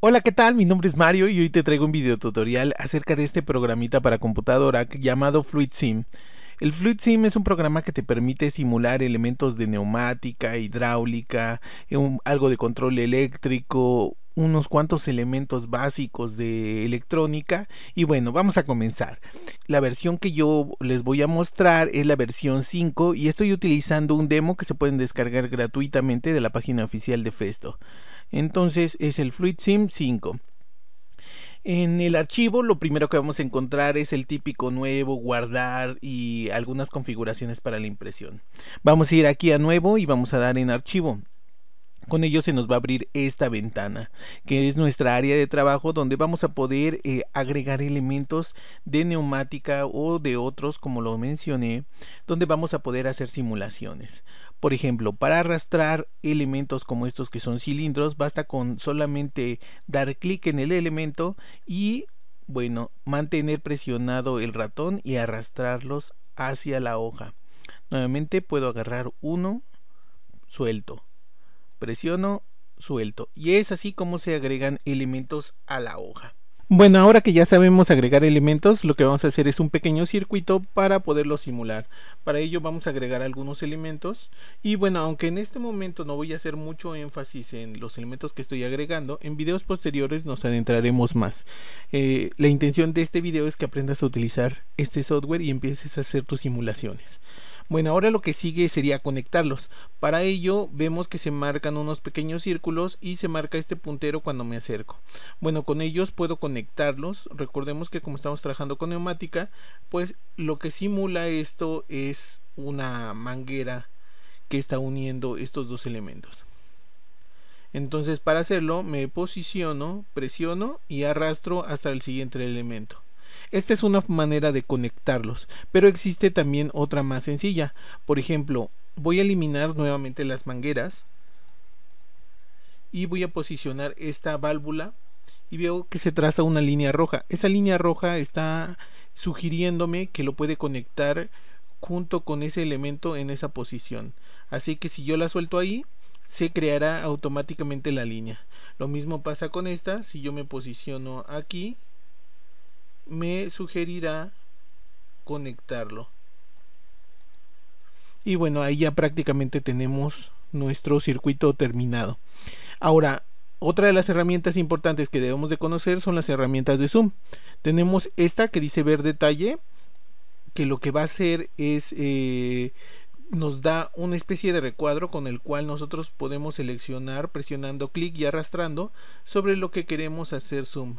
Hola, ¿qué tal? Mi nombre es Mario y hoy te traigo un video tutorial acerca de este programita para computadora llamado FluidSim El FluidSim es un programa que te permite simular elementos de neumática, hidráulica, eh, algo de control eléctrico, unos cuantos elementos básicos de electrónica y bueno, vamos a comenzar. La versión que yo les voy a mostrar es la versión 5 y estoy utilizando un demo que se pueden descargar gratuitamente de la página oficial de Festo. Entonces es el FluidSim 5. En el archivo lo primero que vamos a encontrar es el típico nuevo, guardar y algunas configuraciones para la impresión. Vamos a ir aquí a nuevo y vamos a dar en archivo. Con ello se nos va a abrir esta ventana, que es nuestra área de trabajo donde vamos a poder eh, agregar elementos de neumática o de otros, como lo mencioné, donde vamos a poder hacer simulaciones. Por ejemplo, para arrastrar elementos como estos que son cilindros, basta con solamente dar clic en el elemento y, bueno, mantener presionado el ratón y arrastrarlos hacia la hoja. Nuevamente puedo agarrar uno suelto presiono, suelto. Y es así como se agregan elementos a la hoja. Bueno, ahora que ya sabemos agregar elementos, lo que vamos a hacer es un pequeño circuito para poderlo simular. Para ello vamos a agregar algunos elementos. Y bueno, aunque en este momento no voy a hacer mucho énfasis en los elementos que estoy agregando, en videos posteriores nos adentraremos más. Eh, la intención de este video es que aprendas a utilizar este software y empieces a hacer tus simulaciones. Bueno, ahora lo que sigue sería conectarlos. Para ello vemos que se marcan unos pequeños círculos y se marca este puntero cuando me acerco. Bueno, con ellos puedo conectarlos. Recordemos que como estamos trabajando con neumática, pues lo que simula esto es una manguera que está uniendo estos dos elementos. Entonces para hacerlo me posiciono, presiono y arrastro hasta el siguiente elemento. Esta es una manera de conectarlos, pero existe también otra más sencilla. Por ejemplo, voy a eliminar nuevamente las mangueras y voy a posicionar esta válvula y veo que se traza una línea roja. Esa línea roja está sugiriéndome que lo puede conectar junto con ese elemento en esa posición. Así que si yo la suelto ahí, se creará automáticamente la línea. Lo mismo pasa con esta, si yo me posiciono aquí me sugerirá conectarlo y bueno ahí ya prácticamente tenemos nuestro circuito terminado ahora otra de las herramientas importantes que debemos de conocer son las herramientas de zoom tenemos esta que dice ver detalle que lo que va a hacer es eh, nos da una especie de recuadro con el cual nosotros podemos seleccionar presionando clic y arrastrando sobre lo que queremos hacer zoom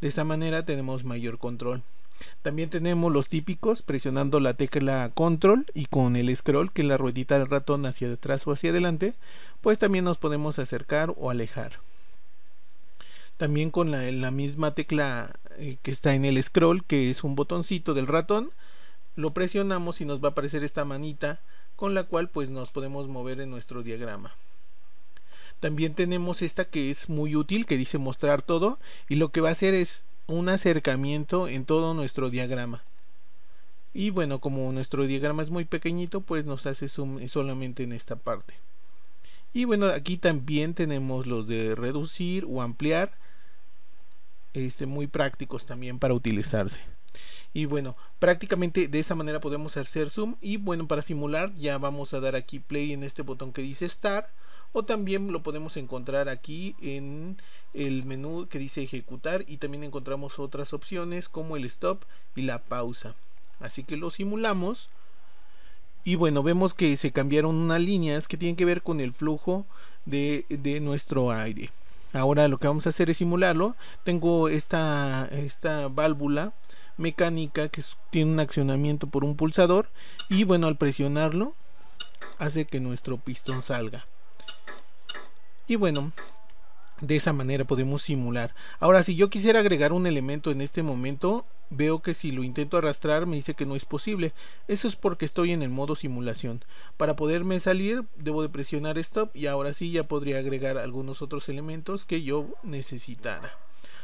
de esta manera tenemos mayor control. También tenemos los típicos presionando la tecla control y con el scroll que es la ruedita del ratón hacia atrás o hacia adelante, pues también nos podemos acercar o alejar. También con la, misma tecla eh, que está en el scroll, que es un botoncito del ratón, lo presionamos y nos va a aparecer esta manita con la cual pues nos podemos mover en nuestro diagrama. También tenemos esta que es muy útil, que dice mostrar todo, y lo que va a hacer es un acercamiento en todo nuestro diagrama. Y bueno, como nuestro diagrama es muy pequeñito, pues nos hace zoom solamente en esta parte. Y bueno, aquí también tenemos los de reducir o ampliar, este, muy prácticos también para utilizarse. Y bueno, prácticamente de esa manera podemos hacer zoom. Y bueno, para simular ya vamos a dar aquí play en este botón que dice Start o también lo podemos encontrar aquí en el menú que dice ejecutar y también encontramos otras opciones como el stop y la pausa así que lo simulamos y bueno vemos que se cambiaron unas líneas que tienen que ver con el flujo de, nuestro aire ahora lo que vamos a hacer es simularlo tengo esta válvula mecánica que tiene un accionamiento por un pulsador y bueno al presionarlo hace que nuestro pistón salga y bueno, de esa manera podemos simular. Ahora, si yo quisiera agregar un elemento en este momento, veo que si lo intento arrastrar me dice que no es posible. Eso es porque estoy en el modo simulación. Para poderme salir, debo de presionar Stop y ahora sí ya podría agregar algunos otros elementos que yo necesitara.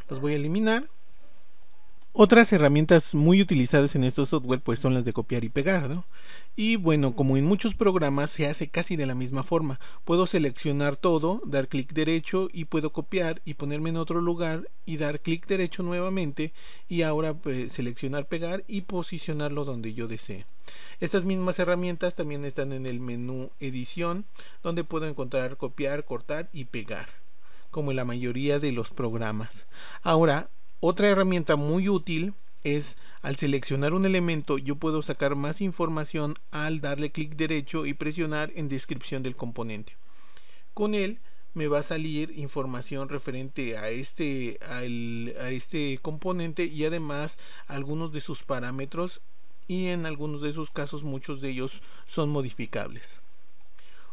Los voy a eliminar. Otras herramientas muy utilizadas en estos software pues son las de copiar y pegar, Y bueno, como en muchos programas se hace casi de la misma forma. Puedo seleccionar todo, dar clic derecho y puedo copiar y ponerme en otro lugar y dar clic derecho nuevamente y ahora pues, seleccionar pegar y posicionarlo donde yo desee. Estas mismas herramientas también están en el menú edición donde puedo encontrar copiar, cortar y pegar como en la mayoría de los programas. Ahora, otra herramienta muy útil es al seleccionar un elemento yo puedo sacar más información al darle clic derecho y presionar en descripción del componente. Con él me va a salir información referente a este, este componente y además algunos de sus parámetros y en algunos de sus casos muchos de ellos son modificables.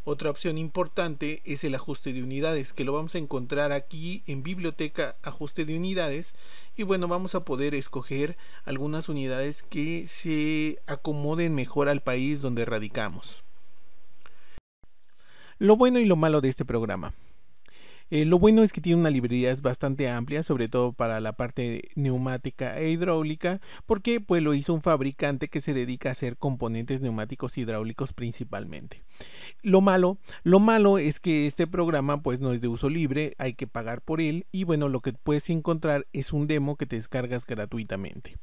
Otra opción importante es el ajuste de unidades, que lo vamos a encontrar aquí en biblioteca ajuste de unidades. Y bueno, vamos a poder escoger algunas unidades que se acomoden mejor al país donde radicamos. Lo bueno y lo malo de este programa. Eh, lo bueno es que tiene una librería bastante amplia, sobre todo para la parte neumática e hidráulica, porque pues lo hizo un fabricante que se dedica a hacer componentes neumáticos hidráulicos principalmente. Lo malo, lo malo es que este programa pues no es de uso libre, hay que pagar por él y bueno, lo que puedes encontrar es un demo que te descargas gratuitamente.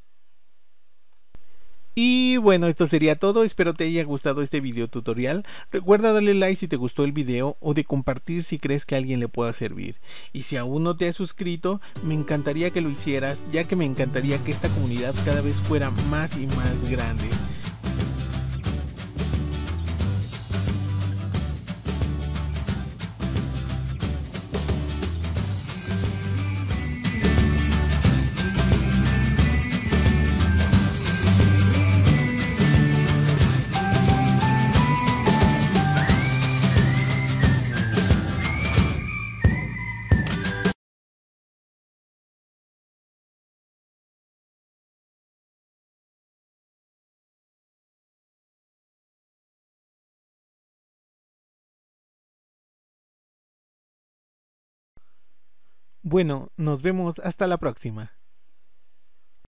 Y bueno, esto sería todo, espero te haya gustado este video tutorial. Recuerda darle like si te gustó el video o de compartir si crees que alguien le pueda servir. Y si aún no te has suscrito, me encantaría que lo hicieras, ya que me encantaría que esta comunidad cada vez fuera más y más grande. Bueno, nos vemos hasta la próxima.